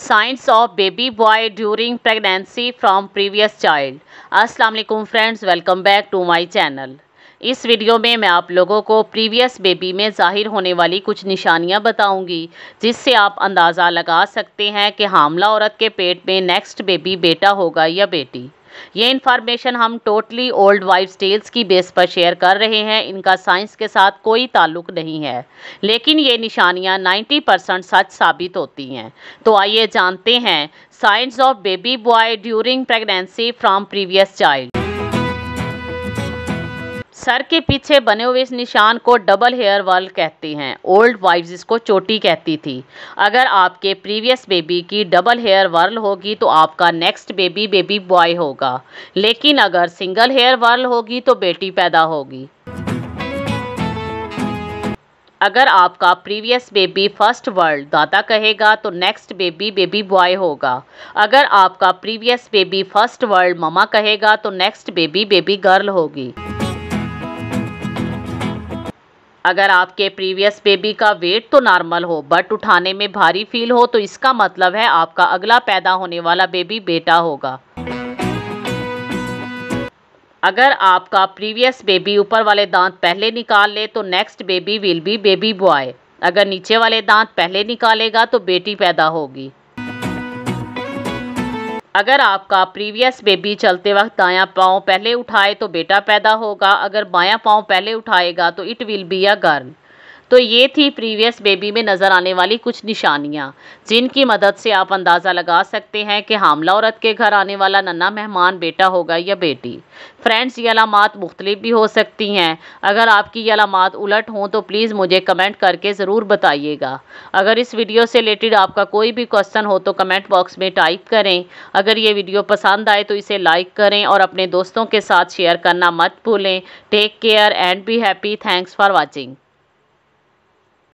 science of baby boy during pregnancy from previous child अस्सलाम वालेकुम friends welcome back to my channel इस video में मैं आप लोगों को प्रीवियस बेबी में ज़ाहिर होने वाली कुछ निशानियां बताऊंगी जिससे आप अंदाज़ा लगा सकते हैं कि हामला औरत के पेट में नेक्स्ट बेबी बेटा होगा या बेटी ये इन्फॉर्मेशन हम टोटली ओल्ड वाइफ टेल्स की बेस पर शेयर कर रहे हैं इनका साइंस के साथ कोई ताल्लुक नहीं है लेकिन ये निशानियाँ 90 परसेंट सच साबित होती हैं तो आइए जानते हैं science of baby boy during pregnancy from previous child सर के पीछे बने हुए इस निशान को डबल हेयर वाल कहते हैं ओल्ड वाइफ इसको चोटी कहती थी अगर आपके प्रीवियस बेबी की डबल हेयर वर्ल होगी तो आपका नेक्स्ट बेबी बेबी बॉय होगा लेकिन अगर सिंगल हेयर वर्ल होगी तो बेटी पैदा होगी अगर आपका प्रीवियस बेबी फर्स्ट वर्ल्ड दादा कहेगा तो नेक्स्ट बेबी बेबी बॉय होगा अगर आपका previous baby first word mama कहेगा तो नेक्स्ट बेबी बेबी गर्ल होगी अगर आपके प्रीवियस बेबी का वेट तो नॉर्मल हो बट उठाने में भारी फील हो तो इसका मतलब है आपका अगला पैदा होने वाला बेबी बेटा होगा अगर आपका प्रीवियस बेबी ऊपर वाले दांत पहले निकाल ले तो next baby will be baby boy अगर नीचे वाले दांत पहले निकालेगा तो बेटी पैदा होगी अगर आपका प्रीवियस बेबी चलते वक्त दायां पाँव पहले उठाए तो बेटा पैदा होगा अगर बायां पाँव पहले उठाएगा तो it will be a girl तो ये थी प्रीवियस बेबी में नज़र आने वाली कुछ निशानियाँ जिनकी मदद से आप अंदाज़ा लगा सकते हैं कि हामला औरत के घर आने वाला नन्ना मेहमान बेटा होगा या बेटी फ्रेंड्स ये अलामत मुख्तलिफ भी हो सकती हैं अगर आपकी ये अलामत उलट हों तो प्लीज़ मुझे कमेंट करके ज़रूर बताइएगा अगर इस वीडियो से रिलेटेड आपका कोई भी क्वेश्चन हो तो कमेंट बॉक्स में टाइप करें अगर ये वीडियो पसंद आए तो इसे लाइक करें और अपने दोस्तों के साथ शेयर करना मत भूलें take care and be happy thanks for watching